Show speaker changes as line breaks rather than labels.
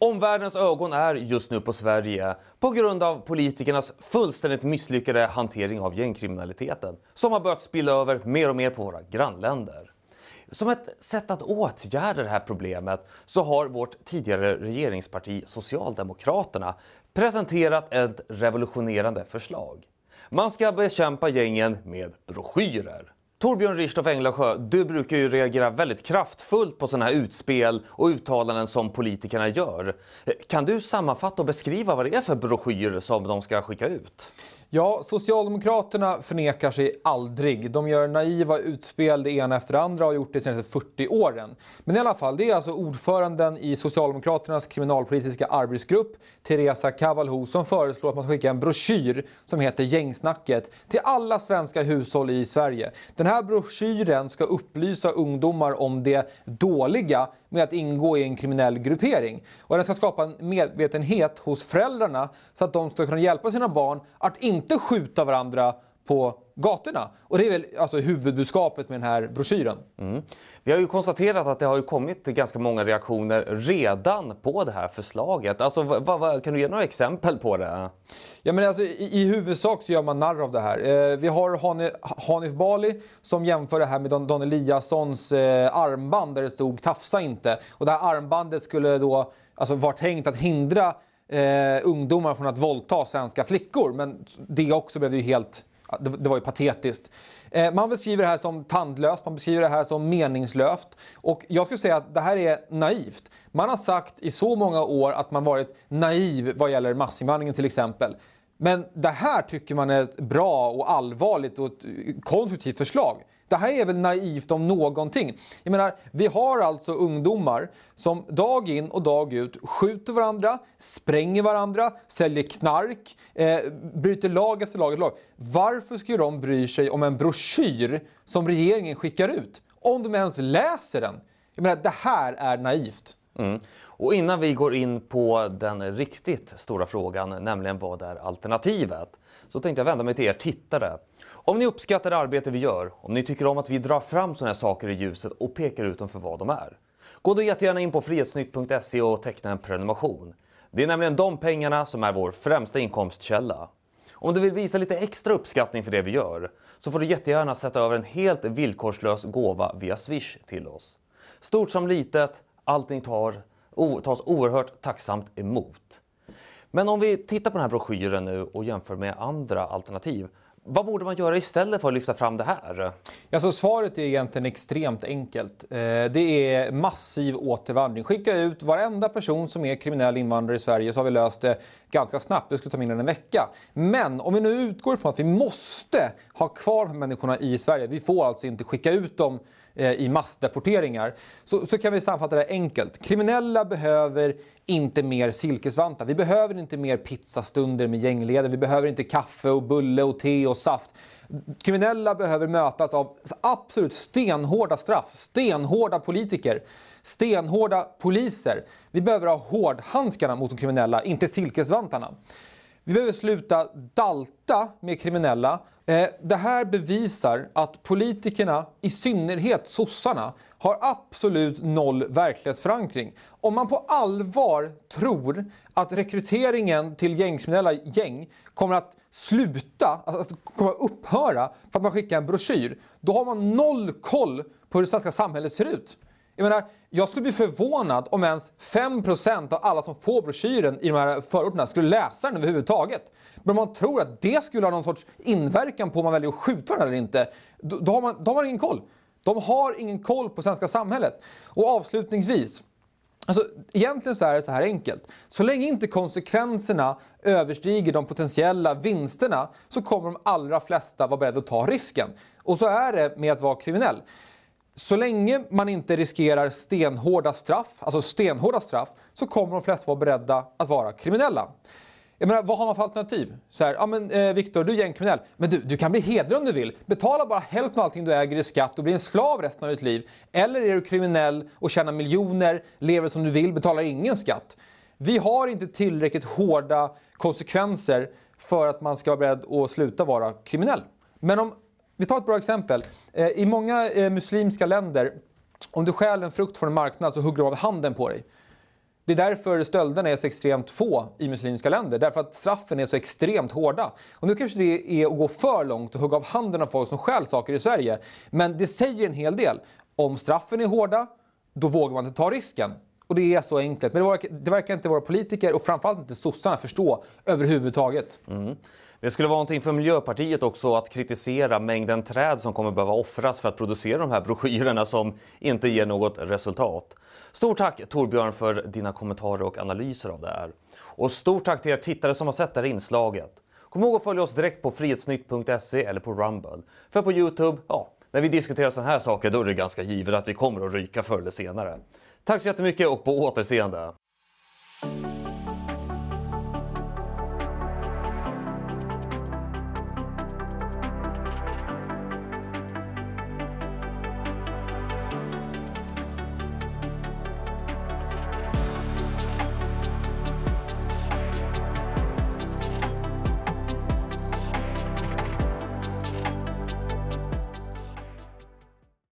Omvärldens ögon är just nu på Sverige på grund av politikernas fullständigt misslyckade hantering av gängkriminaliteten som har börjat spilla över mer och mer på våra grannländer. Som ett sätt att åtgärda det här problemet så har vårt tidigare regeringsparti Socialdemokraterna presenterat ett revolutionerande förslag. Man ska bekämpa gängen med broschyrer. Torbjörn Richthoff Englasjö, du brukar ju reagera väldigt kraftfullt på sådana här utspel och uttalanden som politikerna gör. Kan du sammanfatta och beskriva vad det är för broschyr som de ska skicka ut?
Ja, Socialdemokraterna förnekar sig aldrig. De gör naiva utspel det ena efter det andra och har gjort det de senaste 40 åren. Men i alla fall, det är alltså ordföranden i Socialdemokraternas kriminalpolitiska arbetsgrupp, Teresa Cavalho, som föreslår att man ska skicka en broschyr som heter Gängsnacket till alla svenska hushåll i Sverige. Den här broschyren ska upplysa ungdomar om det dåliga med att ingå i en kriminell gruppering. Och den ska skapa en medvetenhet hos föräldrarna så att de ska kunna hjälpa sina barn att inte
skjuta varandra på gatorna. Och det är väl alltså, huvudbudskapet med den här broschyren. Mm. Vi har ju konstaterat att det har kommit ganska många reaktioner redan på det här förslaget. Alltså, vad, vad, kan du ge några exempel på det? Ja, men alltså, i, i huvudsak
så gör man narr av det här. Eh, vi har Hanif, Hanif Bali som jämför det här med Don, Don Eliassons eh, armband där det stod “tafsa inte”. Och det här armbandet skulle då alltså, vara tänkt att hindra eh, ungdomar från att våldta svenska flickor. Men det också blev ju helt det, det var ju patetiskt. Eh, man beskriver det här som tandlöst, man beskriver det här som meningslöst. Och jag skulle säga att det här är naivt. Man har sagt i så många år att man varit naiv vad gäller massinvandringen till exempel. Men det här tycker man är ett bra och allvarligt och konstruktivt förslag. Det här är väl naivt om någonting. Jag menar, vi har alltså ungdomar som dag in och dag ut skjuter varandra, spränger varandra, säljer knark, eh, bryter lag efter lag efter lag. Varför ska de bry sig om en broschyr som regeringen skickar ut?
Om de ens läser den. Jag menar, det här är naivt. Mm. Och innan vi går in på den riktigt stora frågan, nämligen vad är alternativet? Så tänkte jag vända mig till er tittare. Om ni uppskattar det arbete vi gör, om ni tycker om att vi drar fram sådana här saker i ljuset och pekar ut dem för vad de är. Gå då jättegärna in på frihetsnytt.se och teckna en prenumeration. Det är nämligen de pengarna som är vår främsta inkomstkälla. Om du vill visa lite extra uppskattning för det vi gör så får du jättegärna sätta över en helt villkorslös gåva via Swish till oss. Stort som litet, allt ni tar tas oerhört tacksamt emot. Men om vi tittar på den här broschyren nu och jämför med andra alternativ. Vad borde man göra istället för att lyfta fram det här? Alltså, svaret är egentligen extremt
enkelt. Eh, det är massiv återvandring. Skicka ut varenda person som är kriminell invandrare i Sverige så har vi löst det ganska snabbt. Det skulle ta mindre än en vecka. Men om vi nu utgår från att vi måste ha kvar människorna i Sverige. Vi får alltså inte skicka ut dem Eh, i massdeporteringar. Så, så kan vi sammanfatta det här enkelt. Kriminella behöver inte mer silkesvantar. Vi behöver inte mer pizzastunder med gängledare. Vi behöver inte kaffe och bulle och te och saft. Kriminella behöver mötas av absolut stenhårda straff, stenhårda politiker, stenhårda poliser. Vi behöver ha hårdhandskarna mot de kriminella, inte silkesvantarna. Vi behöver sluta dalta med kriminella. Eh, det här bevisar att politikerna, i synnerhet sossarna, har absolut noll verklighetsförankring. Om man på allvar tror att rekryteringen till gängkriminella gäng kommer att sluta, alltså kommer att upphöra för att man skickar en broschyr, då har man noll koll på hur det svenska samhället ser ut. Jag menar, jag skulle bli förvånad om ens 5% av alla som får broschyren i de här förorterna skulle läsa den överhuvudtaget. Men om man tror att det skulle ha någon sorts inverkan på om man väljer att skjuta den eller inte, då, då, har, man, då har man ingen koll. De har ingen koll på svenska samhället. Och avslutningsvis, Alltså, egentligen så är det så här enkelt. Så länge inte konsekvenserna överstiger de potentiella vinsterna så kommer de allra flesta vara beredda att ta risken. Och så är det med att vara kriminell så länge man inte riskerar stenhårda straff, alltså stenhårda straff, så kommer de flesta vara beredda att vara kriminella. Jag menar, vad har man för alternativ? Så här, ja men eh, Viktor, du är gängkriminell. Men du, du kan bli hedrad om du vill. Betala bara hälften av allting du äger i skatt och bli en slav resten av ditt liv. Eller är du kriminell och tjänar miljoner, lever som du vill, betalar ingen skatt. Vi har inte tillräckligt hårda konsekvenser för att man ska vara beredd att sluta vara kriminell. Men om vi tar ett bra exempel. Eh, I många eh, muslimska länder, om du stjäl en frukt från en marknad så hugger de av handen på dig. Det är därför stölderna är så extremt få i muslimska länder. Därför att straffen är så extremt hårda. Och nu kanske det är att gå för långt och hugga av handen av folk som stjäl saker i Sverige. Men det säger en hel del. Om straffen är hårda, då vågar man inte ta risken. Och det är så enkelt. Men det verkar, det verkar inte våra politiker och framförallt inte sossarna förstå överhuvudtaget.
Mm. Det skulle vara någonting för Miljöpartiet också att kritisera mängden träd som kommer behöva offras för att producera de här broschyrerna som inte ger något resultat. Stort tack Torbjörn för dina kommentarer och analyser av det här. Och stort tack till er tittare som har sett det här inslaget. Kom ihåg att följa oss direkt på frihetsnytt.se eller på Rumble. För på Youtube, ja, när vi diskuterar sådana här saker då är det ganska givet att vi kommer att ryka förr eller senare. Tack så jättemycket och på återseende.